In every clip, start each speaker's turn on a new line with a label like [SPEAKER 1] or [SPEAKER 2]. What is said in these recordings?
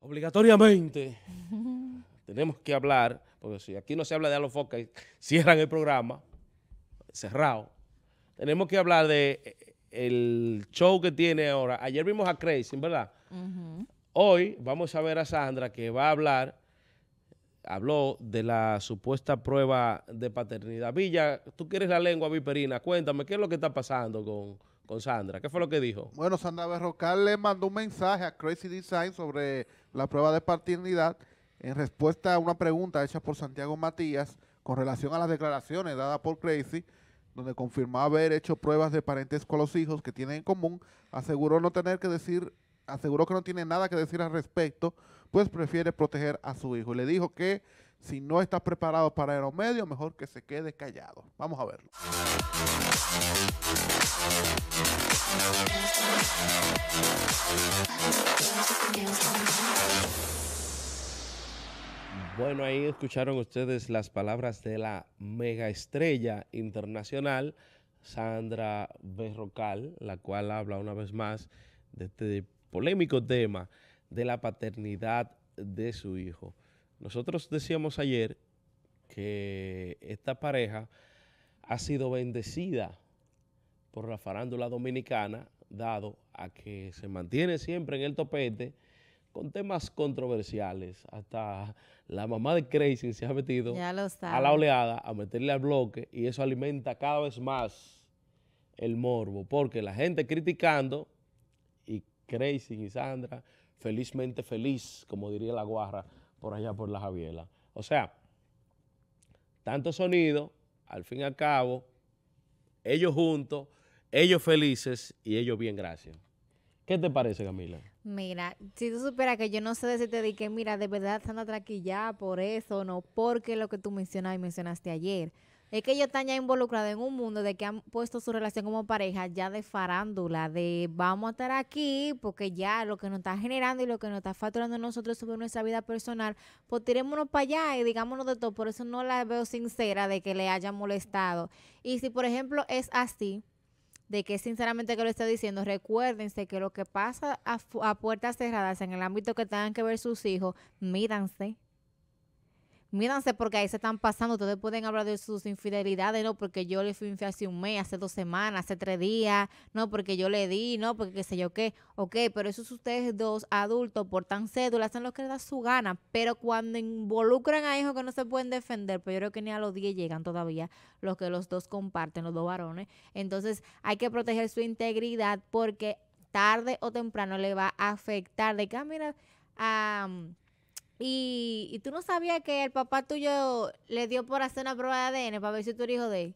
[SPEAKER 1] obligatoriamente tenemos que hablar, porque si aquí no se habla de Alofoca y cierran el programa, cerrado, tenemos que hablar de eh, el show que tiene ahora. Ayer vimos a Crazy, ¿verdad? Hoy vamos a ver a Sandra que va a hablar, habló de la supuesta prueba de paternidad. Villa, tú quieres la lengua viperina, cuéntame, ¿qué es lo que está pasando con con Sandra. ¿Qué fue lo que dijo? Bueno, Sandra Berrocal le mandó un mensaje a Crazy Design sobre la prueba de paternidad en respuesta a una pregunta hecha por Santiago Matías con relación a las declaraciones dadas por Crazy, donde confirmó haber hecho pruebas de parentesco a los hijos que tienen en común, aseguró no tener que decir aseguró que no tiene nada que decir al respecto, pues prefiere proteger a su hijo. Le dijo que si no está preparado para el medio, mejor que se quede callado. Vamos a verlo. Bueno, ahí escucharon ustedes las palabras de la mega estrella internacional Sandra Berrocal, la cual habla una vez más de este polémico tema de la paternidad de su hijo. Nosotros decíamos ayer que esta pareja ha sido bendecida por la farándula dominicana, dado a que se mantiene siempre en el topete con temas controversiales. Hasta la mamá de Crazy se ha metido a la oleada, a meterle al bloque, y eso alimenta cada vez más el morbo, porque la gente criticando Crazy y Sandra, felizmente feliz, como diría la guarra, por allá por la Javiela. O sea, tanto sonido, al fin y al cabo, ellos juntos, ellos felices y ellos bien, gracias. ¿Qué te parece, Camila?
[SPEAKER 2] Mira, si tú superas que yo no sé si te dije, mira, de verdad están atraquillados por eso, no, porque lo que tú mencionas y mencionaste ayer. Es que ellos están ya involucrados en un mundo de que han puesto su relación como pareja ya de farándula, de vamos a estar aquí porque ya lo que nos está generando y lo que nos está facturando nosotros sobre nuestra vida personal, pues tirémonos para allá y digámonos de todo. Por eso no la veo sincera de que le haya molestado. Y si, por ejemplo, es así, de que sinceramente que lo está diciendo, recuérdense que lo que pasa a, puertas cerradas en el ámbito que tengan que ver sus hijos, mídanse míranse porque ahí se están pasando, ustedes pueden hablar de sus infidelidades, no, porque yo le fui infiel hace un mes, hace dos semanas, hace tres días, no, porque yo le di, no, porque qué sé yo qué, ok, pero esos ustedes dos adultos portan cédula, hacen lo que les da su gana, pero cuando involucran a hijos que no se pueden defender, pues yo creo que ni a los 10 llegan todavía los que los dos comparten, los dos varones, entonces hay que proteger su integridad porque tarde o temprano le va a afectar de que, ah, a... Y, tú no sabías que el papá tuyo le dio por hacer una prueba de ADN para ver si tú eres hijo de él.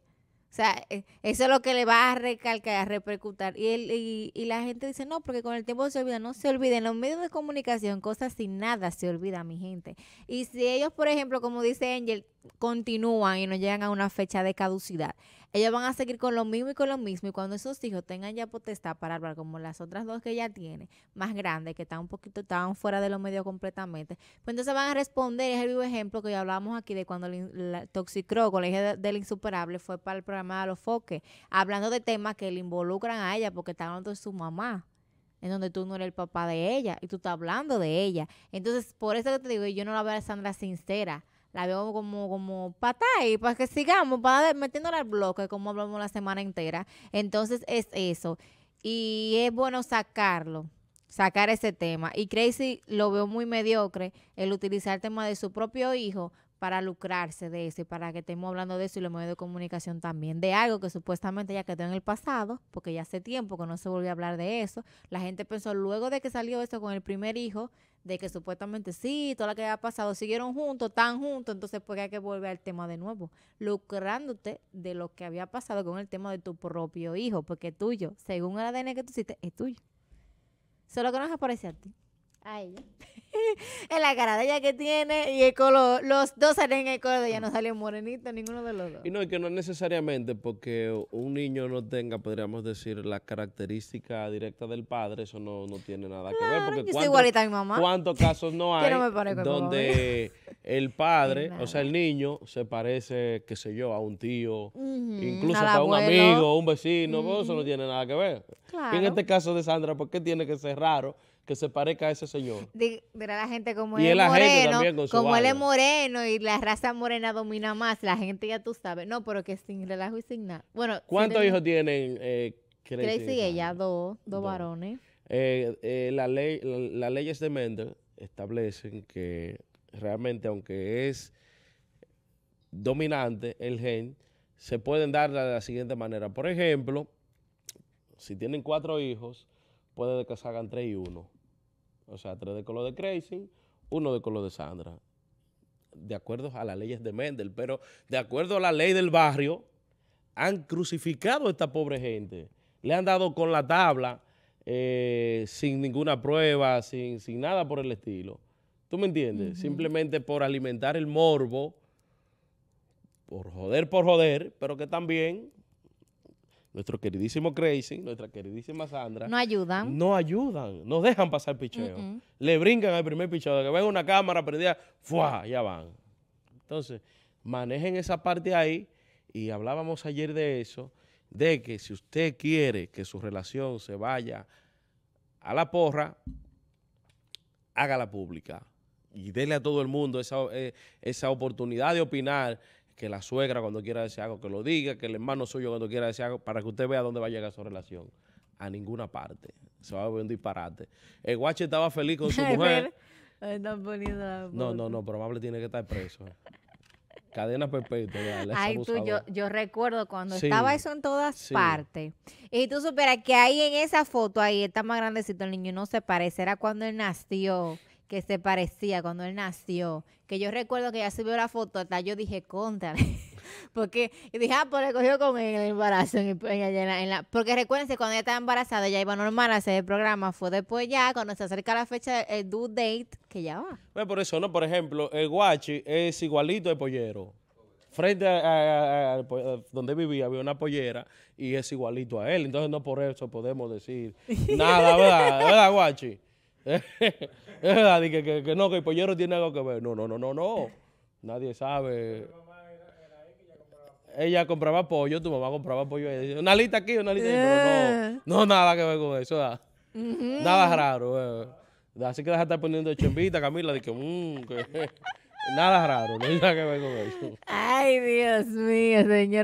[SPEAKER 2] O sea, e, eso es lo que le va a recalcar, a repercutir. Y, él, y, la gente dice, no, porque con el tiempo se olvida. No se olvida. En los medios de comunicación, cosas sin nada se olvida, mi gente. Y si ellos, por ejemplo, como dice Angel, continúan y no llegan a una fecha de caducidad, ellos van a seguir con lo mismo y con lo mismo. Y cuando esos hijos tengan ya potestad para hablar, como las otras dos que ella tiene, más grandes, que están un poquito, estaban fuera de los medios completamente, pues entonces van a responder. Es el vivo ejemplo que ya hablábamos aquí de cuando la Toxicro, con la del Insuperable, fue para el programa de los Foques, hablando de temas que le involucran a ella porque está hablando de su mamá en donde tú no eres el papá de ella y tú estás hablando de ella. Entonces, por eso que te digo, yo no la veo a Sandra sincera la veo como, como y para pues que sigamos, para metiéndola al bloque, como hablamos la semana entera. Entonces es eso. Y es bueno sacarlo, sacar ese tema. Y Crazy lo veo muy mediocre, el utilizar el tema de su propio hijo para lucrarse de eso y para que estemos hablando de eso y los medios de comunicación también, de algo que supuestamente ya quedó en el pasado, porque ya hace tiempo que no se volvió a hablar de eso. La gente pensó luego de que salió esto con el primer hijo, de que supuestamente sí, toda lo que había pasado, siguieron juntos, tan juntos, entonces pues hay que volver al tema de nuevo, lucrándote de lo que había pasado con el tema de tu propio hijo, porque tuyo, según el ADN que tú hiciste, es tuyo. Solo que no es aparece a ti, a ella. en la cara de ella que tiene y el color, los dos salen en el color, ya no salió morenito ninguno de los dos.
[SPEAKER 1] Y no, es que no necesariamente porque un niño no tenga, podríamos decir, la característica directa del padre, eso no, tiene nada que ver. Porque yo ¿Cuántos casos no hay donde el padre, o sea, el niño, se parece, qué sé yo, a un tío, incluso a un amigo, un vecino, pues, eso no tiene nada que ver. Y en este caso de Sandra, ¿por qué tiene que ser raro? que se parezca a ese señor.
[SPEAKER 2] Dirá la gente como él es moreno, como él es moreno y la raza morena domina más, la gente ya tú sabes. No, pero que sin relajo y sin nada. Bueno, ¿cuántos hijos
[SPEAKER 1] tienen eh, y
[SPEAKER 2] ella, dos, dos, varones.
[SPEAKER 1] Eh, eh, las leyes de Mendel establecen que realmente aunque es dominante el gen, se pueden dar de la siguiente manera. Por ejemplo, si tienen cuatro hijos, puede que salgan tres y uno. O sea, tres de color de Crazy, uno de color de Sandra. De acuerdo a las leyes de Mendel, pero de acuerdo a la ley del barrio, han crucificado a esta pobre gente. Le han dado con la tabla, eh, sin ninguna prueba, sin, sin, nada por el estilo. ¿Tú me entiendes? Simplemente por alimentar el morbo, por joder, por joder, pero que también nuestro queridísimo Crazy, nuestra queridísima Sandra. No
[SPEAKER 2] ayudan. No ayudan,
[SPEAKER 1] no dejan pasar picheo. Le brincan al primer picheo, que ven una cámara perdida, ¡fuá!, Ya van. Entonces, manejen esa parte ahí y hablábamos ayer de eso, de que si usted quiere que su relación se vaya a la porra, hágala pública y déle a todo el mundo esa, eh, esa oportunidad de opinar que la suegra cuando quiera decir algo, que lo diga, que el hermano suyo cuando quiera decir algo, para que usted vea dónde va a llegar su relación. A ninguna parte. Se va a ver un disparate. El guache estaba feliz con su mujer.
[SPEAKER 2] no, no,
[SPEAKER 1] no, probable tiene que estar preso. Cadena perpetua. tú, yo,
[SPEAKER 2] yo, recuerdo cuando estaba eso en todas partes. Y tú supieras que ahí en esa foto, ahí está más grandecito el niño, no se parecerá cuando él nació que se parecía cuando él nació, que yo recuerdo que ya subió la foto, yo dije, contra. porque dije, ah, pues le cogió con el embarazo. porque recuérdense, cuando ella estaba embarazada, ella iba normal a hacer el programa. Fue después ya, cuando se acerca la fecha, el due date, que ya va.
[SPEAKER 1] Bueno, por eso, ¿no? Por ejemplo, el guachi es igualito de pollero frente a, a, donde vivía había una pollera y es igualito a él. Entonces no por eso podemos decir nada, ¿verdad? ¿Verdad, Guachi? que, que, que, no, que el pollero tiene algo que ver. No, no, no, no, no. Nadie sabe. Ella compraba pollo, tu mamá compraba pollo. Una lista aquí, una lista no, eh. no, nada que ver con eso.
[SPEAKER 2] Nada,
[SPEAKER 1] raro. Eh. Así que deja de estar poniendo chumbita Camila, de que, mm, nada raro, no hay nada que ver con eso.
[SPEAKER 2] Ay, Dios mío, señor.